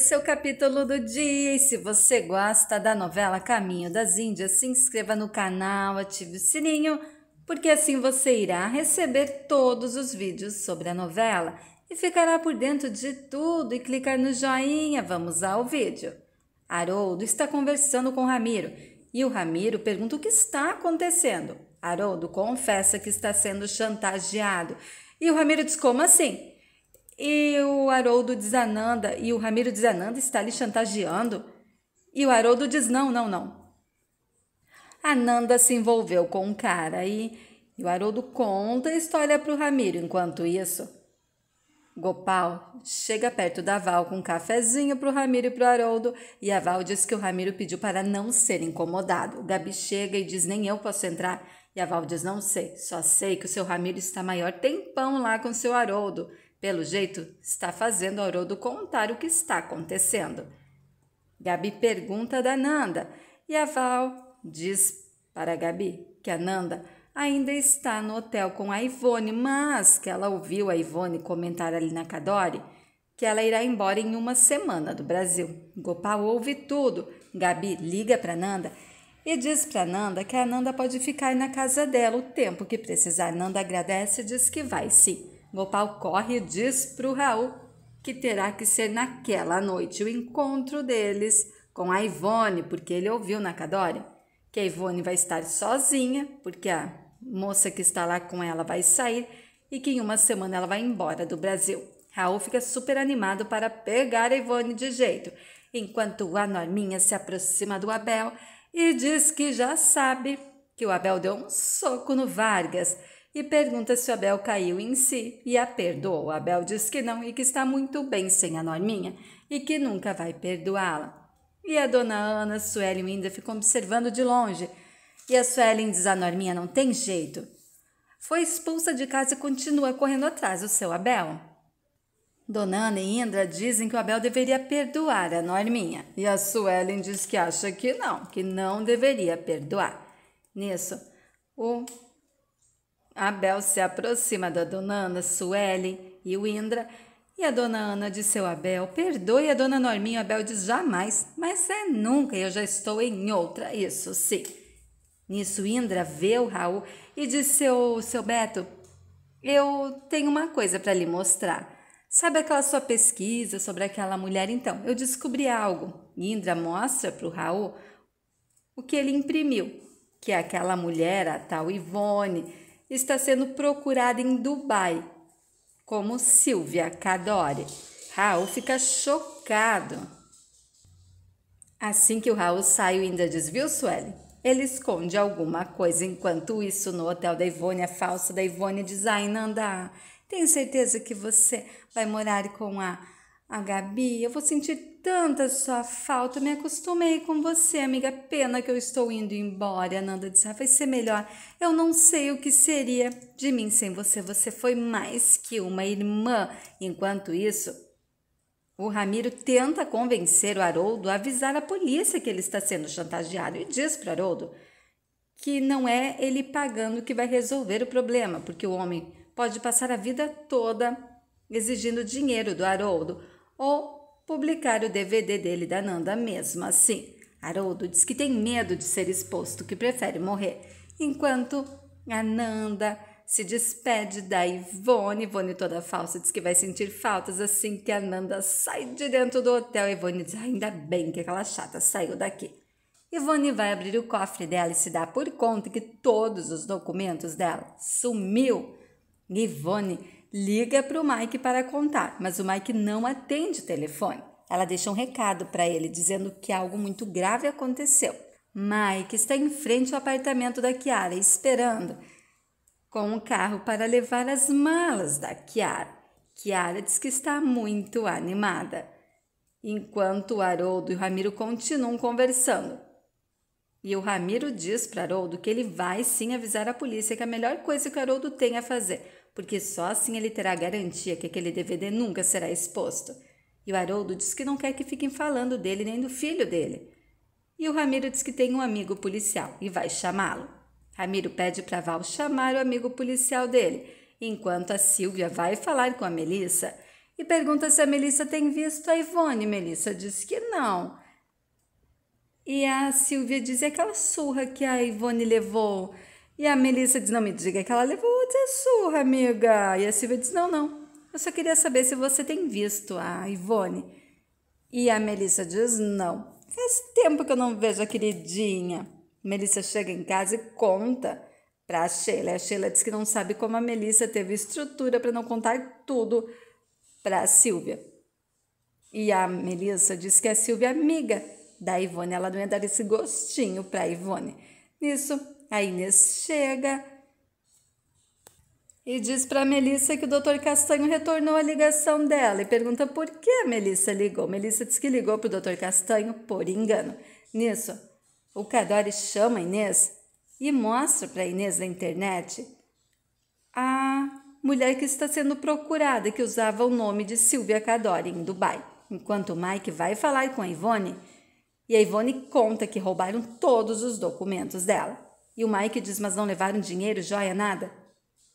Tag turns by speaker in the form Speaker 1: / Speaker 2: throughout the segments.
Speaker 1: Esse é o capítulo do dia. E se você gosta da novela Caminho das Índias, se inscreva no canal, ative o sininho, porque assim você irá receber todos os vídeos sobre a novela e ficará por dentro de tudo e clicar no joinha. Vamos ao vídeo. Haroldo está conversando com Ramiro e o Ramiro pergunta o que está acontecendo. Haroldo confessa que está sendo chantageado e o Ramiro diz: Como assim? e o Haroldo diz Ananda, e o Ramiro diz Ananda está lhe chantageando. E o Haroldo diz: não, não, não. Ananda se envolveu com um cara e, e o Haroldo conta a história para o Ramiro. Enquanto isso, Gopal chega perto da Val com um cafezinho para o Ramiro e para o Haroldo. E a Val diz que o Ramiro pediu para não ser incomodado. O Gabi chega e diz: nem eu posso entrar. E a Val diz: não sei, só sei que o seu Ramiro está maior tempão lá com o seu Haroldo. Pelo jeito, está fazendo Haroldo contar o que está acontecendo. Gabi pergunta da Nanda e a Val diz para Gabi que a Nanda ainda está no hotel com a Ivone, mas que ela ouviu a Ivone comentar ali na Cadore que ela irá embora em uma semana do Brasil. Gopal ouve tudo. Gabi liga para Nanda e diz para Nanda que a Nanda pode ficar na casa dela o tempo que precisar. Nanda agradece e diz que vai sim. Gopal corre e diz para o Raul que terá que ser naquela noite o encontro deles com a Ivone, porque ele ouviu na Cadore que a Ivone vai estar sozinha, porque a moça que está lá com ela vai sair e que em uma semana ela vai embora do Brasil. Raul fica super animado para pegar a Ivone de jeito, enquanto a Norminha se aproxima do Abel e diz que já sabe que o Abel deu um soco no Vargas e pergunta se o Abel caiu em si e a perdoou. Abel diz que não e que está muito bem sem a Norminha e que nunca vai perdoá-la. E a dona Ana, Suelen ainda ficam observando de longe. E a Suelen diz a Norminha não tem jeito. Foi expulsa de casa e continua correndo atrás do seu Abel. Dona Ana e Indra dizem que o Abel deveria perdoar a Norminha. E a Suelen diz que acha que não, que não deveria perdoar. Nisso, o Abel se aproxima da dona Ana, Sueli e o Indra, e a dona Ana disse ao Abel: Perdoe a dona Norminha, o Abel diz jamais, mas é nunca, eu já estou em outra, isso sim. Nisso, Indra vê o Raul e disse ao seu Beto: Eu tenho uma coisa para lhe mostrar. Sabe aquela sua pesquisa sobre aquela mulher? Então, eu descobri algo. Indra mostra para o Raul o que ele imprimiu, que é aquela mulher, a tal Ivone, está sendo procurada em Dubai como Silvia Cadore. Raul fica chocado. Assim que o Raul sai, ainda diz, viu, Sueli. Ele esconde alguma coisa. Enquanto isso, no hotel da Ivone, a falsa da Ivone diz: Ai, Nanda, tenho certeza que você vai morar com a a Gabi, eu vou sentir tanta sua falta. me acostumei com você, amiga. Pena que eu estou indo embora. Nanda disse: ah, vai ser melhor. Eu não sei o que seria de mim sem você. Você foi mais que uma irmã. Enquanto isso, o Ramiro tenta convencer o Haroldo a avisar a polícia que ele está sendo chantageado e diz para Haroldo que não é ele pagando que vai resolver o problema, porque o homem pode passar a vida toda exigindo dinheiro do Haroldo ou publicar o DVD dele da Nanda mesmo assim. Haroldo diz que tem medo de ser exposto, que prefere morrer. Enquanto a Nanda se despede da Ivone, Ivone toda falsa, diz que vai sentir faltas assim que a Nanda sai de dentro do hotel. Ivone diz: ainda bem que aquela chata saiu daqui. Ivone vai abrir o cofre dela e se dá por conta que todos os documentos dela sumiu. Ivone liga para o Mike para contar, mas o Mike não atende o telefone. Ela deixa um recado para ele dizendo que algo muito grave aconteceu. Mike está em frente ao apartamento da Kiara esperando com o carro para levar as malas da Kiara. Kiara diz que está muito animada. Enquanto Haroldo e o Ramiro continuam conversando. E o Ramiro diz para Haroldo que ele vai sim avisar a polícia que a melhor coisa que o Haroldo tem a fazer porque só assim ele terá garantia que aquele DVD nunca será exposto. E o Haroldo diz que não quer que fiquem falando dele nem do filho dele. E o Ramiro diz que tem um amigo policial e vai chamá-lo. Ramiro pede para Val chamar o amigo policial dele, enquanto a Silvia vai falar com a Melissa e pergunta se a Melissa tem visto a Ivone. Melissa diz que não. E a Silvia diz é aquela surra que a Ivone levou. E a Melissa diz: Não me diga que ela levou outra é surra, amiga. E a Silvia diz: Não, não. Eu só queria saber se você tem visto a Ivone. E a Melissa diz: Não. Faz tempo que eu não vejo a queridinha. Melissa chega em casa e conta para a Sheila. A Sheila diz que não sabe como a Melissa teve estrutura para não contar tudo para a Silvia. E a Melissa diz que a é Silvia é amiga da Ivone. Ela não ia dar esse gostinho para a Ivone. Nisso, a Inês chega e diz para Melissa que o doutor Castanho retornou a ligação dela e pergunta por que a Melissa ligou. Melissa diz que ligou para o doutor Castanho por engano. Nisso, o Cadore chama a Inês e mostra para Inês na internet a mulher que está sendo procurada que usava o nome de Silvia Cadore em Dubai. Enquanto Mike vai falar com a Ivone, e a Ivone conta que roubaram todos os documentos dela. E o Mike diz: Mas não levaram dinheiro, joia, nada?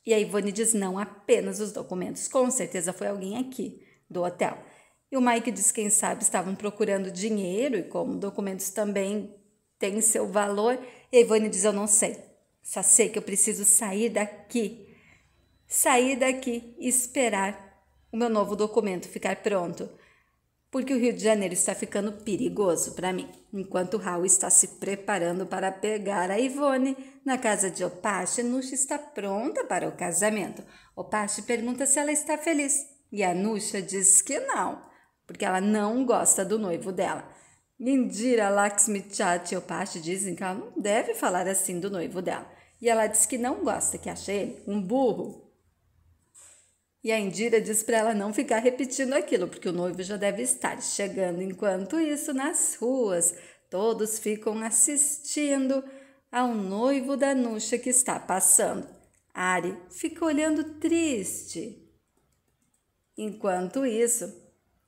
Speaker 1: E a Ivone diz: Não, apenas os documentos. Com certeza foi alguém aqui do hotel. E o Mike diz: Quem sabe estavam procurando dinheiro e como documentos também têm seu valor. E a Ivone diz: Eu não sei. Só sei que eu preciso sair daqui. Sair daqui e esperar o meu novo documento ficar pronto porque o Rio de Janeiro está ficando perigoso para mim, enquanto Raul está se preparando para pegar a Ivone na casa de Opache, Nusha está pronta para o casamento. Opache pergunta se ela está feliz e a Nusha diz que não, porque ela não gosta do noivo dela. Indira, Lakshmi, Chat e Opache dizem que ela não deve falar assim do noivo dela. E ela diz que não gosta, que acha ele um burro, e a Indira diz para ela não ficar repetindo aquilo, porque o noivo já deve estar chegando. Enquanto isso, nas ruas, todos ficam assistindo ao noivo da Nuxa que está passando. Ari fica olhando triste. Enquanto isso,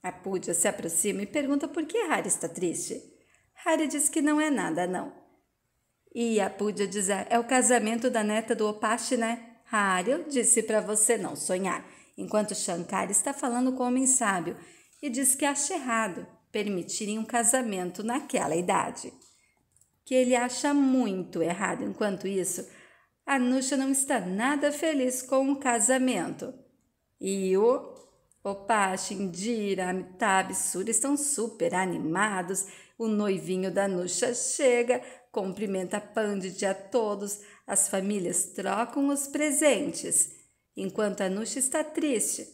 Speaker 1: a Púdia se aproxima e pergunta por que Hari está triste. Hari diz que não é nada, não. E a Púdia diz: é, é o casamento da neta do Opache, né? Hari, eu disse para você não sonhar enquanto Shankar está falando com o homem sábio e diz que acha errado permitirem um casamento naquela idade. Que ele acha muito errado, enquanto isso, Anusha não está nada feliz com o casamento. E o Opash, Indira, Amitabh, Sura estão super animados. O noivinho da Anusha chega, cumprimenta Pandit a todos, as famílias trocam os presentes enquanto Anusha está triste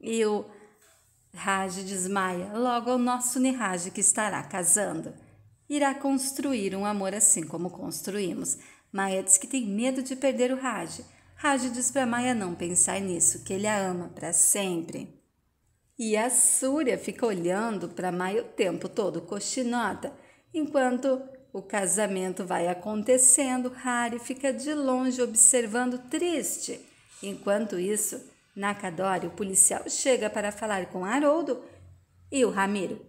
Speaker 1: e o Raj desmaia, logo ao nosso Niraj que estará casando. Irá construir um amor assim como construímos. Maia diz que tem medo de perder o Raj. Raj diz para Maia não pensar nisso, que ele a ama para sempre. E a Surya fica olhando para Maia o tempo todo, coxinota, enquanto o casamento vai acontecendo, Hari fica de longe observando triste Enquanto isso, Nakadori, o policial, chega para falar com Haroldo e o Ramiro.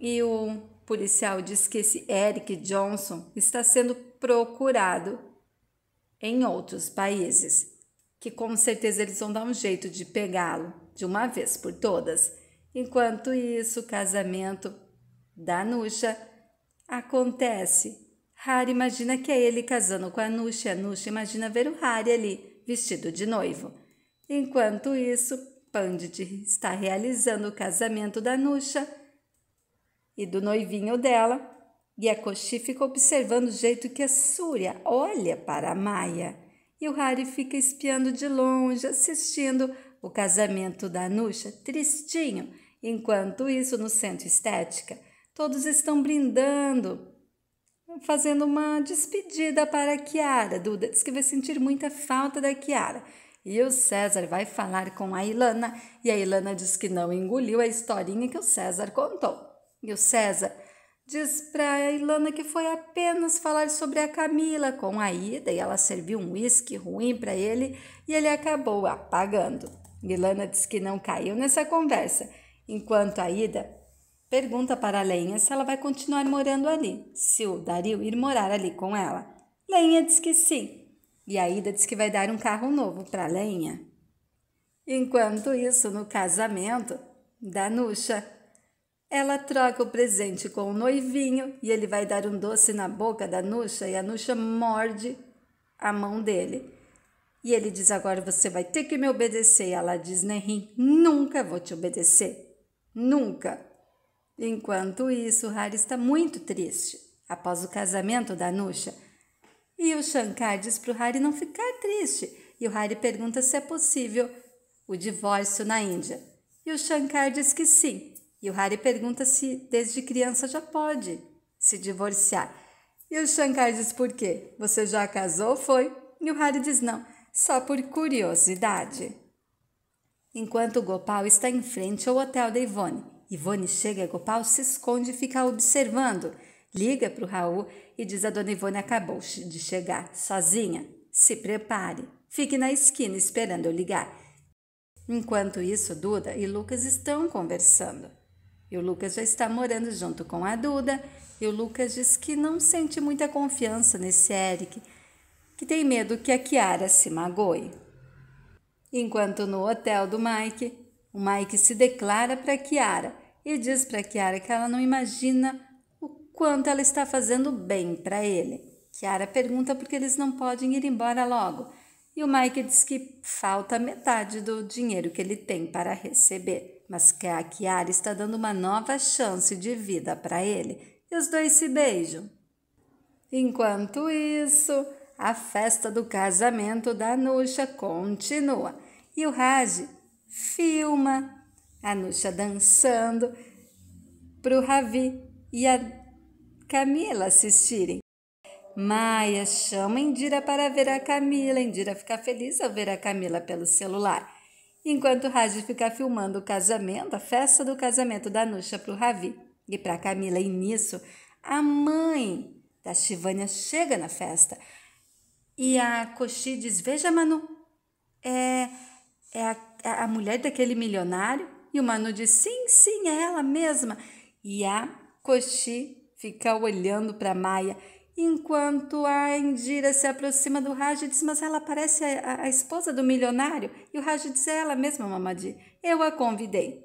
Speaker 1: E o policial diz que esse Eric Johnson está sendo procurado em outros países, que com certeza eles vão dar um jeito de pegá-lo de uma vez por todas. Enquanto isso, o casamento da Nusha acontece. Hari imagina que é ele casando com a Nusha. A Nusha imagina ver o Hari ali vestido de noivo. Enquanto isso, Pandit está realizando o casamento da Nuxa e do noivinho dela, e a Koshi fica observando o jeito que a Surya olha para a Maia. E o Hari fica espiando de longe, assistindo o casamento da Nuxa, tristinho. Enquanto isso, no centro estética, todos estão brindando fazendo uma despedida para a Kiara. Duda diz que vai sentir muita falta da Kiara. E o César vai falar com a Ilana e a Ilana diz que não engoliu a historinha que o César contou. E o César diz para a Ilana que foi apenas falar sobre a Camila com a Ida e ela serviu um uísque ruim para ele e ele acabou apagando. Ilana diz que não caiu nessa conversa, enquanto a Ida Pergunta para Lenha se ela vai continuar morando ali, se o Dario ir morar ali com ela. Lenha diz que sim, e a Ida diz que vai dar um carro novo para Lenha. Enquanto isso, no casamento da Nuxa, ela troca o presente com o noivinho e ele vai dar um doce na boca da Nuxa e a Nuxa morde a mão dele. E ele diz: Agora você vai ter que me obedecer. E ela diz: Nerim, nunca vou te obedecer. Nunca. Enquanto isso, Hari está muito triste após o casamento da Nusha. E o Shankar diz para o Hari não ficar triste e o Hari pergunta se é possível o divórcio na Índia. E o Shankar diz que sim. E o Hari pergunta se desde criança já pode se divorciar. E o Shankar diz por quê? Você já casou, foi? E o Hari diz não, só por curiosidade. Enquanto o Gopal está em frente ao hotel da Ivone, Ivone chega e Gopal se esconde e fica observando. Liga para o Raul e diz a dona Ivone acabou de chegar, sozinha. Se prepare. Fique na esquina esperando eu ligar. Enquanto isso, Duda e Lucas estão conversando. E o Lucas já está morando junto com a Duda. E o Lucas diz que não sente muita confiança nesse Eric, que tem medo que a Kiara se magoe. Enquanto no hotel do Mike, o Mike se declara para Kiara e diz para Kiara que ela não imagina o quanto ela está fazendo bem para ele. Kiara pergunta por que eles não podem ir embora logo e o Mike diz que falta metade do dinheiro que ele tem para receber, mas que a Kiara está dando uma nova chance de vida para ele e os dois se beijam. Enquanto isso, a festa do casamento da Nuxa continua e o Raj filma, a Nuxa dançando, para o Ravi e a Camila assistirem. Maia chama Indira para ver a Camila. Indira fica feliz ao ver a Camila pelo celular. Enquanto Raj fica filmando o casamento, a festa do casamento da Nuxa para o Ravi e para a Camila. E nisso, a mãe da Chivânia chega na festa e a Coxi diz: Veja, Manu, é, é a, é a mulher daquele milionário? E o Manu diz: sim, sim, é ela mesma. E a Coxi fica olhando para Maia, enquanto a Indira se aproxima do Raj e diz: Mas ela parece a, a, a esposa do milionário. E o Raj diz: É ela mesma, Mamadi. Eu a convidei.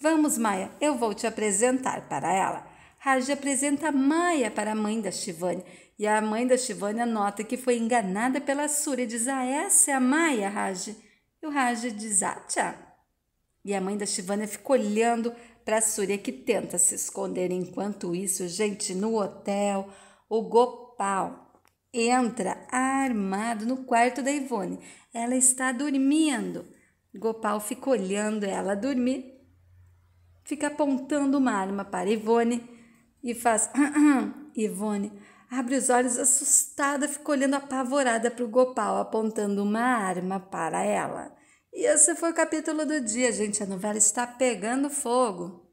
Speaker 1: Vamos, Maia, eu vou te apresentar para ela. Raj apresenta Maia para a mãe da Shivani. E a mãe da Shivani nota que foi enganada pela sura e diz: Ah, essa é a Maia, Raj. E o Raj diz: Ah, tchau. E a mãe da Shivana ficou olhando para a Surya que tenta se esconder. Enquanto isso, gente, no hotel, o Gopal entra armado no quarto da Ivone. Ela está dormindo. Gopal fica olhando ela dormir, fica apontando uma arma para Ivone e faz. Ivone abre os olhos assustada, fica olhando apavorada para o Gopal, apontando uma arma para ela. E esse foi o capítulo do dia, gente. A novela está pegando fogo.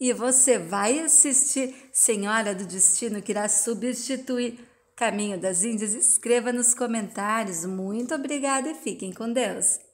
Speaker 1: E você vai assistir Senhora do Destino, que irá substituir Caminho das Índias? Escreva nos comentários. Muito obrigada e fiquem com Deus.